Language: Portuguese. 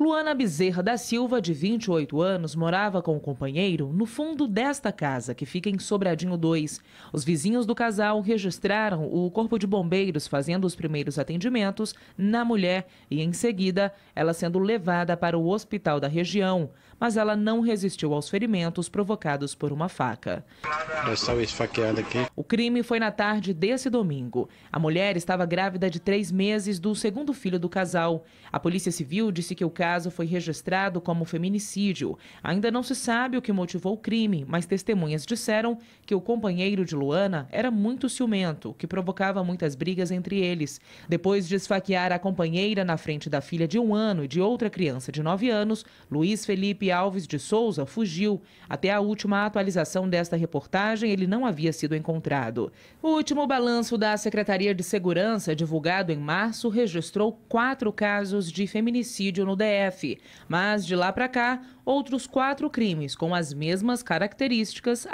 Luana Bezerra da Silva, de 28 anos, morava com o companheiro no fundo desta casa, que fica em Sobradinho 2. Os vizinhos do casal registraram o corpo de bombeiros fazendo os primeiros atendimentos na mulher e, em seguida, ela sendo levada para o hospital da região. Mas ela não resistiu aos ferimentos provocados por uma faca. Eu estava esfaqueada aqui. O crime foi na tarde desse domingo. A mulher estava grávida de três meses do segundo filho do casal. A Polícia Civil disse que o caso caso foi registrado como feminicídio. Ainda não se sabe o que motivou o crime, mas testemunhas disseram que o companheiro de Luana era muito ciumento, que provocava muitas brigas entre eles. Depois de esfaquear a companheira na frente da filha de um ano e de outra criança de nove anos, Luiz Felipe Alves de Souza fugiu. Até a última atualização desta reportagem, ele não havia sido encontrado. O último balanço da Secretaria de Segurança, divulgado em março, registrou quatro casos de feminicídio no DF mas de lá para cá, outros quatro crimes com as mesmas características